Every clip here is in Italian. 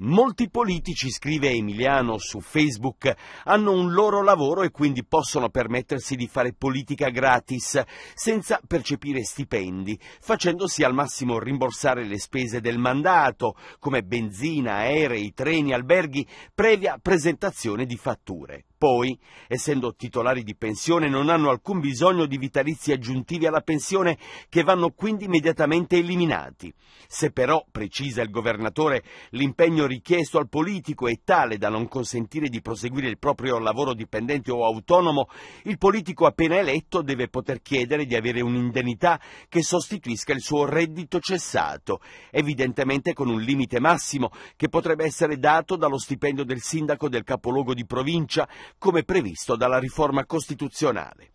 Molti politici, scrive Emiliano su Facebook, hanno un loro lavoro e quindi possono permettersi di fare politica gratis, senza percepire stipendi, facendosi al massimo rimborsare le spese del mandato, come benzina, aerei, treni, alberghi, previa presentazione di fatture. Poi, essendo titolari di pensione, non hanno alcun bisogno di vitalizi aggiuntivi alla pensione che vanno quindi immediatamente eliminati. Se però, precisa il governatore, l'impegno richiesto al politico è tale da non consentire di proseguire il proprio lavoro dipendente o autonomo, il politico appena eletto deve poter chiedere di avere un'indennità che sostituisca il suo reddito cessato, evidentemente con un limite massimo che potrebbe essere dato dallo stipendio del sindaco del capoluogo di provincia, come previsto dalla riforma costituzionale.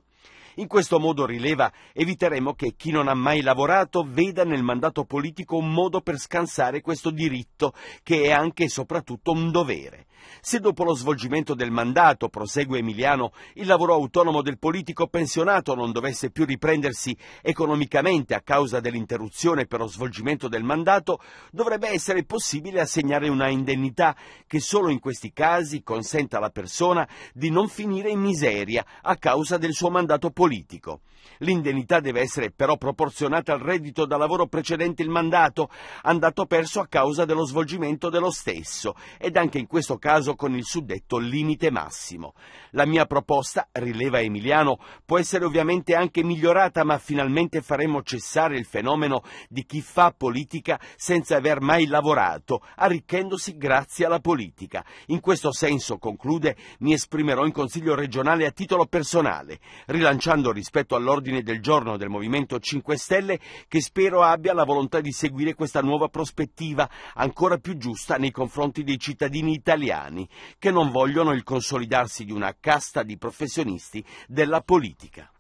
In questo modo, rileva, eviteremo che chi non ha mai lavorato veda nel mandato politico un modo per scansare questo diritto, che è anche e soprattutto un dovere. Se dopo lo svolgimento del mandato, prosegue Emiliano, il lavoro autonomo del politico pensionato non dovesse più riprendersi economicamente a causa dell'interruzione per lo svolgimento del mandato, dovrebbe essere possibile assegnare una indennità che solo in questi casi consenta alla persona di non finire in miseria a causa del suo mandato politico. L'indennità deve essere però proporzionata al reddito da lavoro precedente il mandato, andato perso a causa dello svolgimento dello stesso ed anche in questo caso caso con il suddetto limite massimo. La mia proposta, rileva Emiliano, può essere ovviamente anche migliorata, ma finalmente faremo cessare il fenomeno di chi fa politica senza aver mai lavorato, arricchendosi grazie alla politica. In questo senso, conclude, mi esprimerò in Consiglio regionale a titolo personale, rilanciando rispetto all'ordine del giorno del Movimento 5 Stelle che spero abbia la volontà di seguire questa nuova prospettiva ancora più giusta nei confronti dei cittadini italiani italiani che non vogliono il consolidarsi di una casta di professionisti della politica.